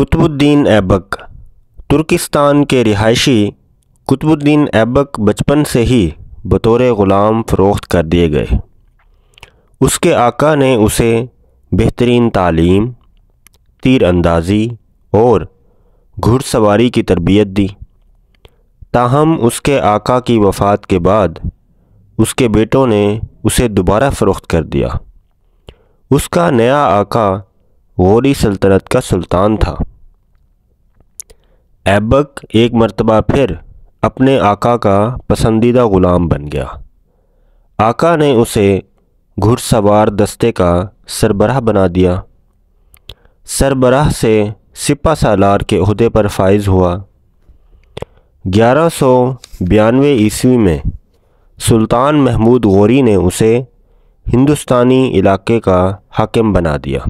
कुतुबुद्दीन ऐबक तुर्किस्तान के रिहायशी कुतुबुद्दीन ऐबक बचपन से ही बतौर ग़ुलाम फ़रोख्त कर दिए गए उसके आका ने उसे बेहतरीन तालीम तीर अंदाज़ी और घुड़सवारी की तरबियत दी ताहम उसके आका की वफ़ात के बाद उसके बेटों ने उसे दोबारा फ़रोख्त कर दिया उसका नया आका गौरी सल्तनत का सुल्तान था ऐबक एक मरतबा फिर अपने आका का पसंदीदा ग़ुलाम बन गया आका ने उसे घुड़सवार दस्ते का सरबराह बना दिया सरबराह से सिपा सालार के अहदे पर फाइज हुआ ग्यारह सौ बयानवे ईस्वी में सुल्तान महमूद गौरी ने उसे हिंदुस्तानी इलाके का हाकिम बना दिया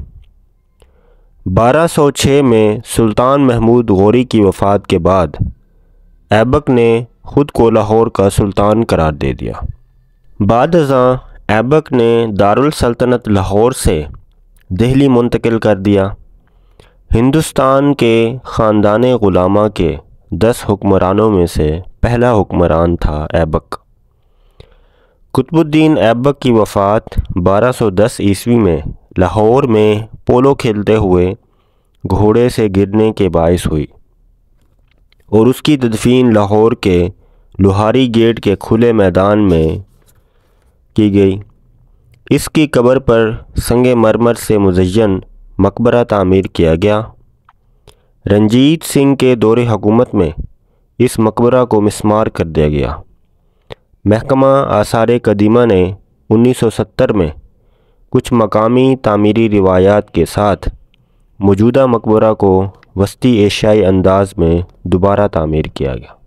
1206 में सुल्तान महमूद गौरी की वफ़ात के बाद ऐबक ने ख़ुद को लाहौर का सुल्तान करार दे दिया बाद ऐबक ने दारुल सल्तनत लाहौर से दिल्ली मुंतकिल कर दिया हिंदुस्तान के ख़ानदान ग़ुलामा के दस हुक्मरानों में से पहला हुक्मरान था ऐबक कुतुबुद्दीन ऐबक की वफ़ात 1210 ईस्वी में लाहौर में पोलो खेलते हुए घोड़े से गिरने के बायस हुई और उसकी तदफीन लाहौर के लोहारी गेट के खुले मैदान में की गई इसकी कब्र पर संग मरमर से मुजयन मकबरा तामीर किया गया रंजीत सिंह के दौरे हुकूमत में इस मकबरा को मिसमार कर दिया गया महकमा आसार कदीमा ने 1970 में कुछ मकामी तामीरी रिवायात के साथ मौजूदा मकबरा को वस्ती एशियाई अंदाज में दोबारा तामीर किया गया